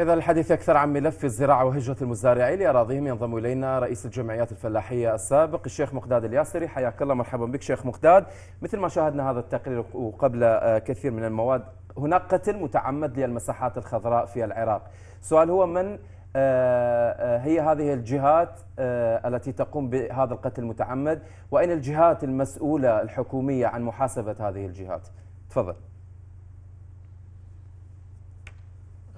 إذا الحديث أكثر عن ملف الزراعة وهجرة المزارعين لأراضيهم ينضم إلينا رئيس الجمعيات الفلاحية السابق الشيخ مقداد الياسري حياك الله مرحبا بك شيخ مقداد مثل ما شاهدنا هذا التقرير وقبل آه، كثير من المواد هناك قتل متعمد للمساحات الخضراء في العراق سؤال هو من آه، آه، هي هذه الجهات التي تقوم بهذا القتل المتعمد وأين الجهات المسؤولة الحكومية عن محاسبة هذه الجهات تفضل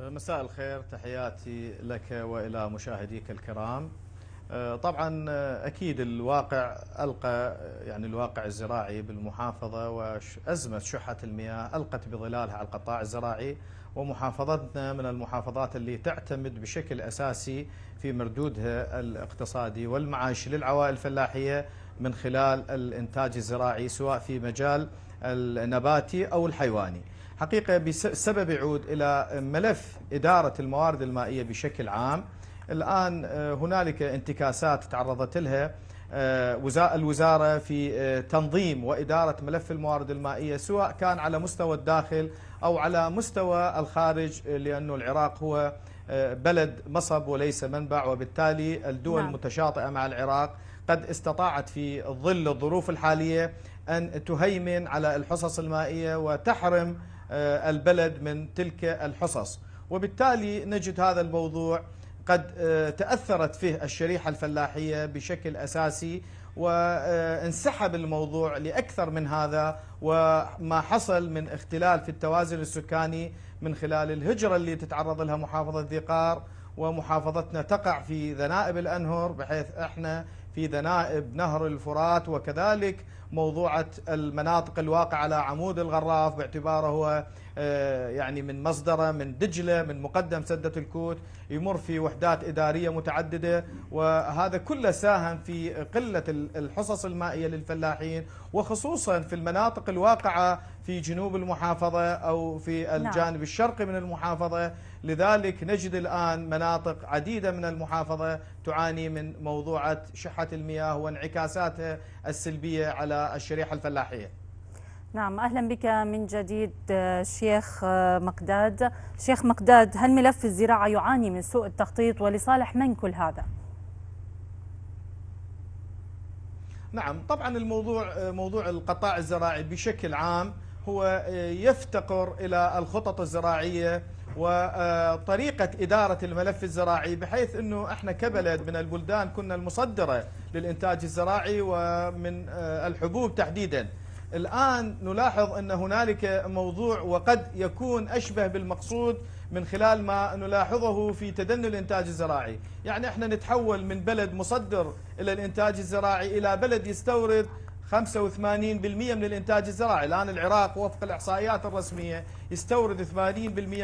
آه، مساء الخير تحياتي لك والى مشاهديك الكرام. آه، طبعا آه، اكيد الواقع القى يعني الواقع الزراعي بالمحافظه وازمه شحه المياه القت بظلالها على القطاع الزراعي ومحافظتنا من المحافظات اللي تعتمد بشكل اساسي في مردودها الاقتصادي والمعاشي للعوائل الفلاحيه من خلال الانتاج الزراعي سواء في مجال النباتي او الحيواني. حقيقة بسبب عود إلى ملف إدارة الموارد المائية بشكل عام الآن آه، هنالك انتكاسات تعرضت لها آه، الوزارة في آه، تنظيم وإدارة ملف الموارد المائية سواء كان على مستوى الداخل أو على مستوى الخارج لأن العراق هو بلد مصب وليس منبع وبالتالي الدول نعم. المتشاطئة مع العراق قد استطاعت في ظل الظروف الحالية أن تهيمن على الحصص المائية وتحرم آه، البلد من تلك الحصص وبالتالي نجد هذا الموضوع قد آه، تأثرت فيه الشريحة الفلاحية بشكل أساسي وانسحب آه، الموضوع لأكثر من هذا وما حصل من اختلال في التوازن السكاني من خلال الهجرة اللي تتعرض لها محافظة ذيقار ومحافظتنا تقع في ذنائب الأنهر بحيث احنا في ذنائب نهر الفرات وكذلك موضوعة المناطق الواقعة على عمود الغراف باعتباره هو آه، يعني من مصدره من دجلة من مقدم سدة الكوت يمر في وحدات إدارية متعددة وهذا كله ساهم في قلة الحصص المائية للفلاحين وخصوصا في المناطق الواقعة في جنوب المحافظة أو في الجانب نعم. الشرقي من المحافظة لذلك نجد الآن مناطق عديدة من المحافظة تعاني من موضوعة شحة المياه وانعكاساتها السلبية على الشريحة الفلاحية نعم أهلا بك من جديد شيخ مقداد شيخ مقداد هل ملف الزراعة يعاني من سوء التخطيط ولصالح من كل هذا؟ نعم طبعا الموضوع موضوع القطاع الزراعي بشكل عام هو آه، يفتقر إلى الخطط الزراعية وطريقة آه، إدارة الملف الزراعي بحيث أنه إحنا كبلد من البلدان كنا المصدرة للإنتاج الزراعي ومن آه، الحبوب تحديدا الآن نلاحظ أن هنالك موضوع وقد يكون أشبه بالمقصود من خلال ما نلاحظه في تدني الإنتاج الزراعي يعني إحنا نتحول من بلد مصدر إلى الإنتاج الزراعي إلى بلد يستورد 85% من الإنتاج الزراعي الآن العراق وفق الإحصائيات الرسمية يستورد 80%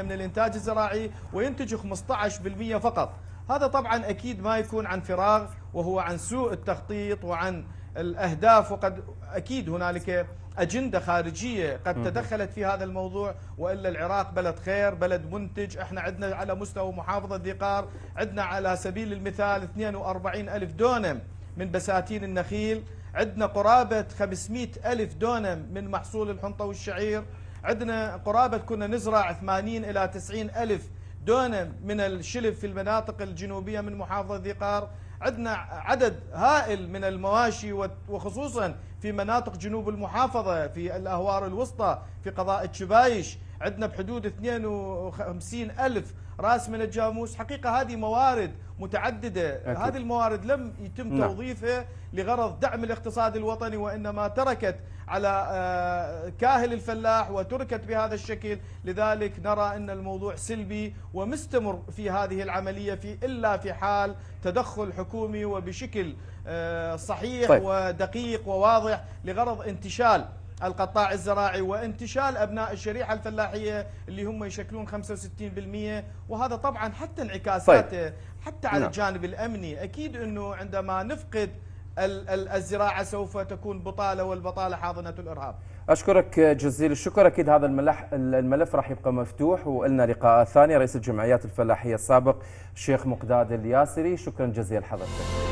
من الإنتاج الزراعي وينتج 15% فقط هذا طبعا أكيد ما يكون عن فراغ وهو عن سوء التخطيط وعن الأهداف وقد أكيد هنالك أجندة خارجية قد تدخلت في هذا الموضوع وإلا العراق بلد خير بلد منتج احنا عندنا على مستوى محافظة ذقار عندنا على سبيل المثال 42 ألف دونم من بساتين النخيل عندنا قرابة 500 ألف دونم من محصول الحنطة والشعير عندنا قرابة كنا نزرع 80 إلى 90 ألف دونم من الشلف في المناطق الجنوبية من محافظة ذي قار عندنا عدد هائل من المواشي وخصوصا في مناطق جنوب المحافظة في الأهوار الوسطى في قضاء الشبايش عندنا بحدود 52 ألف راس من الجاموس حقيقة هذه موارد متعددة أكيد. هذه الموارد لم يتم نعم. توظيفها لغرض دعم الاقتصاد الوطني وإنما تركت على آه، كاهل الفلاح وتركت بهذا الشكل لذلك نرى أن الموضوع سلبي ومستمر في هذه العملية في إلا في حال تدخل حكومي وبشكل آه، صحيح طيب. ودقيق وواضح واضح لغرض انتشال القطاع الزراعي وانتشال أبناء الشريحة الفلاحية اللي هم يشكلون 65% وهذا طبعا حتى انعكاساته طيب. حتى على نعم. الجانب الأمني أكيد أنه عندما نفقد الزراعة سوف تكون بطالة والبطالة حاضنة الإرهاب أشكرك جزيل الشكر أكيد هذا الملح الملف راح يبقى مفتوح وإلنا لقاء ثاني رئيس الجمعيات الفلاحية السابق الشيخ مقداد الياسري شكرا جزيلا حضرتك